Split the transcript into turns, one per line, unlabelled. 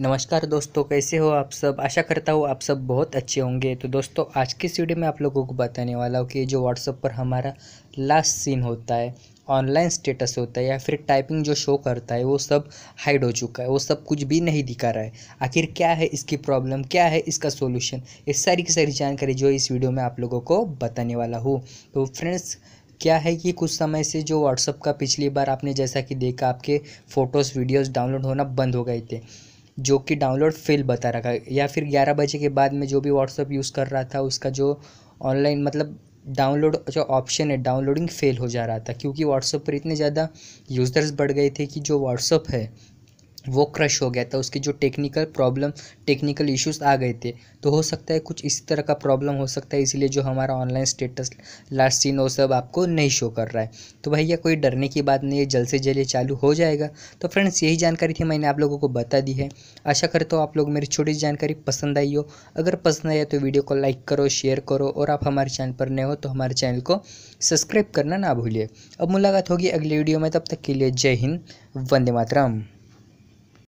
नमस्कार दोस्तों कैसे हो आप सब आशा करता हूँ आप सब बहुत अच्छे होंगे तो दोस्तों आज की इस वीडियो में आप लोगों को बताने वाला हूँ कि जो व्हाट्सअप पर हमारा लास्ट सीन होता है ऑनलाइन स्टेटस होता है या फिर टाइपिंग जो शो करता है वो सब हाइड हो चुका है वो सब कुछ भी नहीं दिखा रहा है आखिर क्या है इसकी प्रॉब्लम क्या है इसका सोल्यूशन ये सारी की सारी जानकारी जो इस वीडियो में आप लोगों को बताने वाला हूँ तो फ्रेंड्स क्या है कि कुछ समय से जो व्हाट्सअप का पिछली बार आपने जैसा कि देखा आपके फ़ोटोज़ वीडियोज़ डाउनलोड होना बंद हो गए थे जो कि डाउनलोड फेल बता रखा है या फिर ग्यारह बजे के बाद में जो भी व्हाट्सअप यूज़ कर रहा था उसका जो ऑनलाइन मतलब डाउनलोड जो ऑप्शन है डाउनलोडिंग फ़ेल हो जा रहा था क्योंकि व्हाट्सअप पर इतने ज़्यादा यूज़र्स बढ़ गए थे कि जो व्हाट्सअप है वो क्रश हो गया था उसकी जो टेक्निकल प्रॉब्लम टेक्निकल इश्यूज आ गए थे तो हो सकता है कुछ इसी तरह का प्रॉब्लम हो सकता है इसीलिए जो हमारा ऑनलाइन स्टेटस लास्ट सीन वो सब आपको नहीं शो कर रहा है तो भैया कोई डरने की बात नहीं है जल्द से जल्द चालू हो जाएगा तो फ्रेंड्स यही जानकारी थी मैंने आप लोगों को बता दी है आशा करता हूँ आप लोग मेरी छोटी जानकारी पसंद आई हो अगर पसंद आया तो वीडियो को लाइक करो शेयर करो और आप हमारे चैनल पर नए हो तो हमारे चैनल को सब्सक्राइब करना ना भूलिए अब मुलाकात होगी अगले वीडियो में तब तक के लिए जय हिंद वंदे मातरम